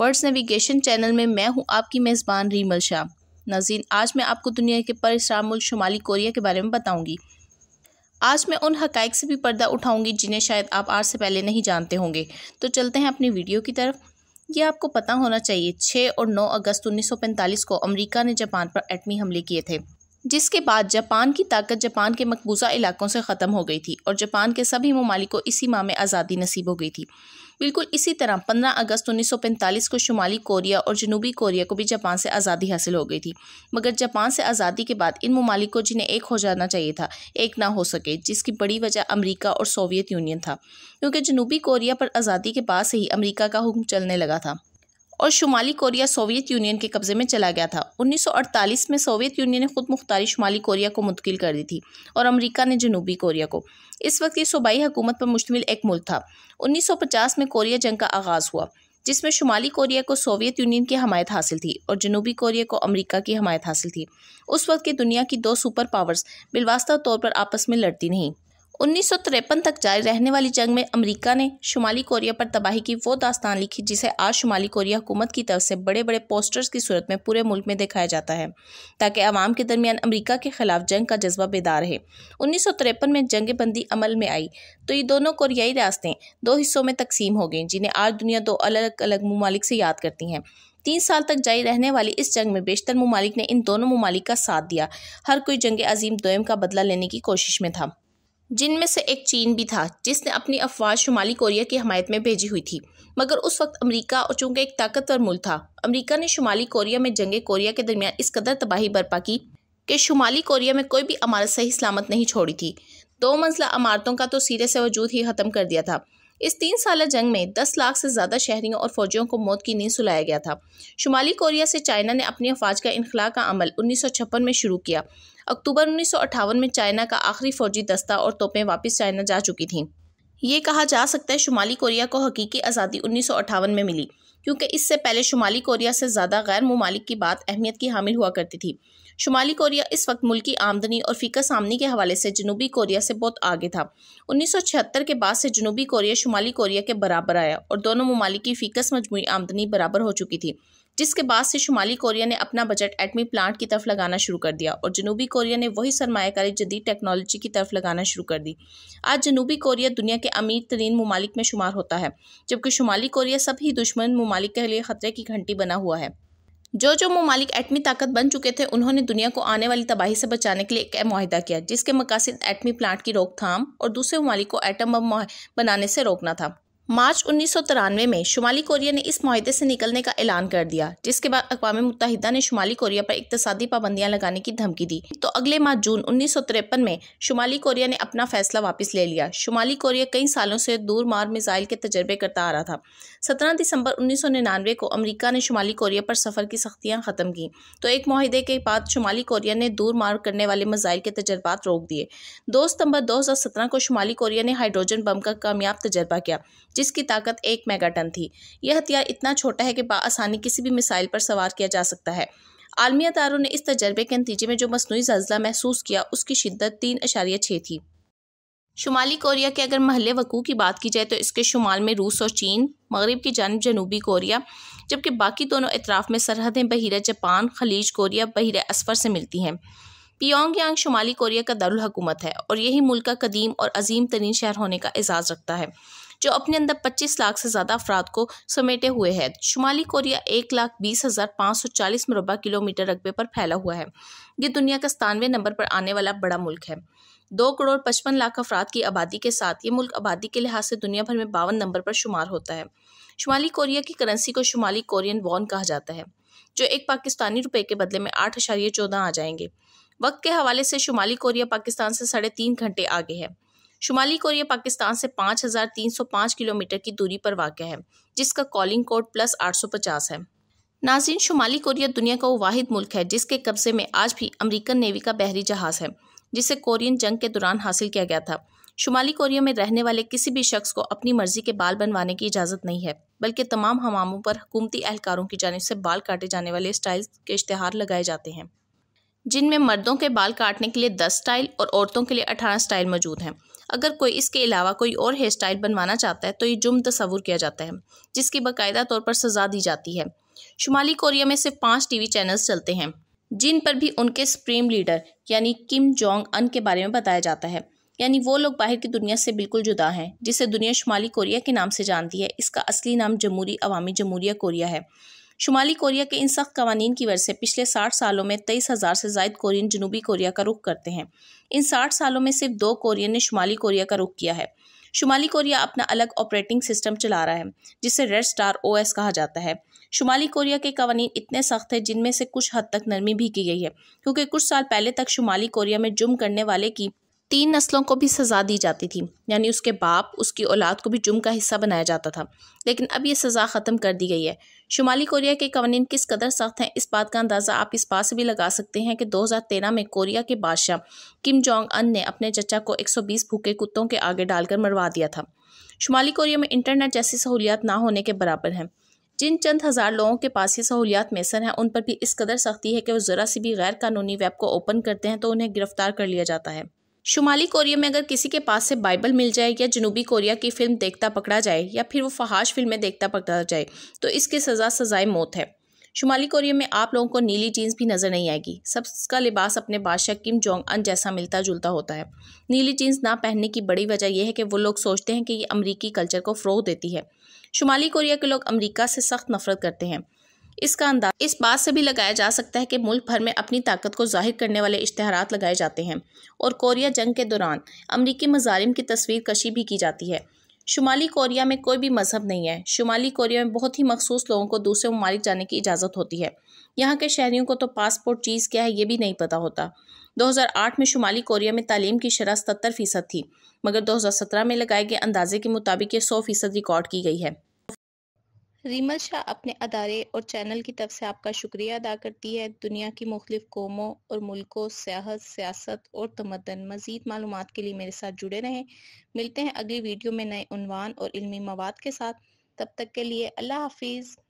words navigation channel में मैं हूं आपकी मेज़बान रीमल शाह नाजीन आज मैं आपको दुनिया के परेशान मुल्क शुमाली कोरिया के बारे में बताऊंगी आज मैं उन हकाइक से भी पर्दा उठाऊंगी जिन्हें शायद आप आज से पहले नहीं जानते होंगे तो चलते हैं अपनी वीडियो की तरफ ये आपको पता होना चाहिए छः और नौ अगस्त उन्नीस को अमरीका ने जापान पर एटमी हमले किए थे जिसके बाद जापान की ताकत जापान के मकबूजा इलाकों से ख़त्म हो गई थी और जापान के सभी ममालिक को इसी माह में आज़ादी नसीब हो गई थी बिल्कुल इसी तरह 15 अगस्त 1945 को शुमाली कोरिया और जनूबी कोरिया को भी जापान से आज़ादी हासिल हो गई थी मगर जापान से आज़ादी के बाद इन ममालिक को जिन्हें एक हो जाना चाहिए था एक ना हो सके जिसकी बड़ी वजह अमरीका और सोवियत यूनियन था क्योंकि जनूबी कोरिया पर आज़ादी के बाद से ही अमरीका का हुक्म चलने लगा था और शुमाली कोरिया सोवियत यूनियन के कब्जे में चला गया था 1948 में सोवियत यूनियन ने खुद मुख्तारी शुमाली कोरिया को मुंतकिल कर दी थी और अमरीका ने जनूबी कोरिया को इस वक्त ये सूबाई हुकूमत पर मुश्तमिल एक मुल्क था 1950 में कोरिया जंग का आगाज़ हुआ जिसमें शुमाली कोरिया को सोवियत यूनियन की हमायत हासिल थी और जनूबी कोरिया को अमेरिका की हमायत हासिल थी उस वक्त की दुनिया की दो सुपर पावर्स बिलवास्ता तौर पर आपस में लड़ती नहीं उन्नीस तक जारी रहने वाली जंग में अमरीका ने शुमाली कोरिया पर तबाही की वो दास्तान लिखी जिसे आज शुमाली कोरिया हुकूमत की तरफ से बड़े बड़े पोस्टर्स की सूरत में पूरे मुल्क में दिखाया जाता है ताकि आवाम के दरमियान अमरीका के खिलाफ जंग का जज्बा बेदार है उन्नीस में जंग बंदी अमल में आई तो ये दोनों कोरियाई रियासतें दो हिस्सों में तकसीम हो गई जिन्हें आज दुनिया दो अलग अलग ममालिक से याद करती हैं तीन साल तक जारी रहने वाली इस जंग में बेशतर ममालिक ने इन दोनों ममालिक का साथ दिया हर कोई जंग अजीम दोयम का बदला लेने की कोशिश में था जिनमें से एक चीन भी था जिसने अपनी अफवाज शुमाली कोरिया की हमायत में भेजी हुई थी मगर उस वक्त अमेरिका और चूंकि एक ताकतवर मुल्क था अमेरिका ने शुमाली कोरिया में जंग कोरिया के दरमियान इस कदर तबाही बर्पा की कि शुमाली कोरिया में कोई भी इमारत सही सलामत नहीं छोड़ी थी दो मंजिला इमारतों का तो सिरे से वजूद ही ख़त्म कर दिया था इस तीन साल जंग में दस लाख से ज़्यादा शहरियों और फौजियों को मौत की नींद सुलाया गया था शुमाली कोरिया से चाइना ने अपनी अफवाज का इनखला का अमल उन्नीस में शुरू किया अक्टूबर उन्नीस में चाइना का आखिरी फौजी दस्ता और तोपें वापस चाइना जा चुकी थीं ये कहा जा सकता है शुमाली कोरिया को हकीकी आज़ादी उन्नीस में मिली क्योंकि इससे पहले शुमाली कोरिया से ज़्यादा गैर ममालिक की बात अहमियत की हामिल हुआ करती थी शुमाली कोरिया इस वक्त मुल्क की आमदनी और फ़ीका सामनी के हवाले से जनूबी कोरिया से बहुत आगे था छिहत्तर के बाद से जनूबी कोरिया शुमाली कोरिया के बराबर आया और दोनों ममालिक की फ़ीकस मजमू आमदनी बराबर हो चुकी थी जिसके बाद से शुमाली कोरिया ने अपना बजट एटमी प्लांट की तरफ लगाना शुरू कर दिया और जनूबी कोरिया ने वही सरमाकारी जदीद टेक्नोलॉजी की तरफ लगाना शुरू कर दी आज जनूबी कोरिया दुनिया के अमीर तरीन ममालिक में शुमार होता है जबकि शुमाली कोरिया सभी दुश्मन ममालिक के लिए ख़तरे की घंटी बना हुआ है जो जो ममालिक एटमी ताकत बन चुके थे उन्होंने दुनिया को आने वाली तबाही से बचाने के लिए एक माहिदा किया जिसके मकासद एटमी प्लांट की रोकथाम और दूसरे ममालिक को एटम बम बनाने से रोकना था मार्च उन्नीस में शुमाली कोरिया ने इस माहे से निकलने का ऐलान कर दिया जिसके बाद अकवा मुतहदा ने शुमाली कोरिया पर इकतदी पाबंदियां लगाने की धमकी दी तो अगले माह जून उन्नीस में शुमाली कोरिया ने अपना फैसला वापस ले लिया शुमाली कोरिया कई सालों से दूर मार मिसाइल के तजर्बे करता आ रहा था सत्रह दिसंबर उन्नीस को अमरीका ने शुमाली कोरिया पर सफ़र की सख्तियाँ ख़त्म की तो एक माहे के बाद शुमाली कोरिया ने दूर मार करने वाले मिजाइल के तजर्बात रोक दिए दो सितंबर सत्रह को शुमाली कोरिया ने हाइड्रोजन बम का कामयाब तजर्बा किया जिसकी ताकत एक मेगाटन थी यह हथियार इतना छोटा है कि बासानी किसी भी मिसाइल पर सवार किया जा सकता है आलमी अदारों ने इस तजर्बे के नतीजे में जो मसनू जल्जला महसूस किया उसकी शिद्दत तीन अशारिया छः थी शुमाली कोरिया के अगर महल वकू की बात की जाए तो इसके शुमाल में रूस और चीन मगरब की जानब जनूबी कोरिया जबकि बाकी दोनों अतराफ़ में सरहदें बहिर जापान खलीज कोरिया बहिर असफर से मिलती हैं पियोंग यांग शुमाली कोरिया का दारकूमत है और यही मुल्क का कदीम और अजीम तरीन शहर होने का एजाज़ रखता है जो अपने अंदर 25 लाख से ज़्यादा अफराद को समेटे हुए है शुमाली कोरिया एक लाख बीस हज़ार पाँच सौ चालीस मुरबा किलोमीटर रकबे पर फैला हुआ है ये दुनिया का सतानवे नंबर पर आने वाला बड़ा मुल्क है दो करोड़ पचपन लाख अफराद की आबादी के साथ ये मुल्क आबादी के लिहाज से दुनिया भर में बावन नंबर पर शुमार होता है शुमाली कोरिया की करेंसी को शुमाली कोरियन वॉन कहा जाता है जो एक पाकिस्तानी रुपए के बदले में आठ अशारिय चौदह आ जाएंगे वक्त के हवाले से शुमाली कोरिया पाकिस्तान से साढ़े तीन घंटे आगे है शुमाली कोरिया पाकिस्तान से 5,305 किलोमीटर की दूरी पर वाक़ है जिसका कॉलिंग कोड प्लस 850 है नाजिन शुमाली कोरिया दुनिया का वो वाहिद मुल्क है जिसके कब्जे में आज भी अमरीकन नेवी का बहरी जहाज़ है जिसे कोरियन जंग के दौरान हासिल किया गया था शुमाली कोरिया में रहने वाले किसी भी शख्स को अपनी मर्जी के बाल बनवाने की इजाज़त नहीं है बल्कि तमाम हमामों पर हुकूमती एहलकारों की जानब से बाल काटे जाने वाले स्टाइल के इश्तहार लगाए जाते हैं जिनमें मर्दों के बाल काटने के लिए दस स्टाइल और औरतों के लिए अठारह स्टाइल मौजूद हैं अगर कोई इसके अलावा कोई और हेयर स्टाइल बनवाना चाहता है तो ये जुर्म तस्वूर किया जाता है जिसकी बाकायदा तौर पर सजा दी जाती है शुमाली कोरिया में सिर्फ पाँच वी चैनल्स चलते हैं जिन पर भी उनके सुप्रीम लीडर यानी किम जोंग अन के बारे में बताया जाता है यानी वो लोग बाहर की दुनिया से बिल्कुल जुदा हैं जिसे दुनिया शुमाली कोरिया के नाम से जानती है इसका असली नाम जमहूरी अवामी जमहूरिया कोरिया है शुमाली कोरिया के इन सख्त कवानीन की वजह से पिछले साठ सालों में तेईस हज़ार से जायद कोरियन जनूबी कोरिया का रुख करते हैं इन साठ सालों में सिर्फ दो कोरियन ने शुमाली कोरिया का रुख किया है शुमाली कोरिया अपना अलग ऑपरेटिंग सिस्टम चला रहा है जिसे रेड स्टार एस कहा जाता है शुमाली कोरिया के कवानीन इतने सख्त हैं जिनमें से कुछ हद तक नरमी भी की गई है क्योंकि कुछ साल पहले तक शुमाली कोरिया में जुम करने वाले की तीन नस्लों को भी सज़ा दी जाती थी यानी उसके बाप उसकी औलाद को भी जुम्म का हिस्सा बनाया जाता था लेकिन अब ये सज़ा ख़त्म कर दी गई है शुमाली कोरिया के कवानीन किस कदर सख्त हैं इस बात का अंदाज़ा आप इस बात से भी लगा सकते हैं कि 2013 में कोरिया के बादशाह किम जोंग अन ने अपने चचा को 120 भूखे कुत्तों के आगे डालकर मरवा दिया था शुमाली कोरिया में इंटरनेट जैसी सहूलियात ना होने के बराबर हैं जिन चंद हज़ार लोगों के पास ये सहूलियात मैसर हैं उन पर भी इस कदर सख्ती है कि वो ज़रा सी भी गैर कानूनी वेब को ओपन करते हैं तो उन्हें गिरफ्तार कर लिया जाता है शुमाली कोरिया में अगर किसी के पास से बाइबल मिल जाए या जनूबी कोरिया की फिल्म देखता पकड़ा जाए या फिर वो फहाश फिल्में देखता पकड़ा जाए तो इसकी सज़ा सज़ाए मौत है शुमाली कोरिया में आप लोगों को नीली जीन्स भी नज़र नहीं आएगी सबका लिबास अपने बादशाह किम जोंग अन जैसा मिलता जुलता होता है नीली जीन्स ना पहनने की बड़ी वजह यह है कि वो लोग सोचते हैं कि ये अमरीकी कल्चर को फ़रोग देती है शुमाली कोरिया के लोग अमरीका से सख्त नफरत करते हैं इसका अंदाज इस बात से भी लगाया जा सकता है कि मुल्क भर में अपनी ताकत को जाहिर करने वाले इश्तहार लगाए जाते हैं और कोरिया जंग के दौरान अमरीकी मजालिम की तस्वीर कशी भी की जाती है शुमाली कोरिया में कोई भी मजहब नहीं है शुमाली कोरिया में बहुत ही मखसूस लोगों को दूसरे ममालिक जाने की इजाज़त होती है यहाँ के शहरीों को तो पासपोर्ट चीज़ क्या है ये भी नहीं पता होता 2008 में शुमाली कोरिया में तालीम की शरह सतर फ़ीसद थी मगर 2017 में लगाए गए अंदाजे के मुताबिक ये सौ फ़ीसद रिकॉर्ड की गई है रीमल शाह अपने अदारे और चैनल की तरफ से आपका शुक्रिया अदा करती है दुनिया की मुख्तलिफ कौमों और मुल्कों सियाहत सियासत और तमदन मजीद मालूम के लिए मेरे साथ जुड़े रहें मिलते हैं अगली वीडियो में नए उनवान और इलमी मवाद के साथ तब तक के लिए अल्लाह हाफिज़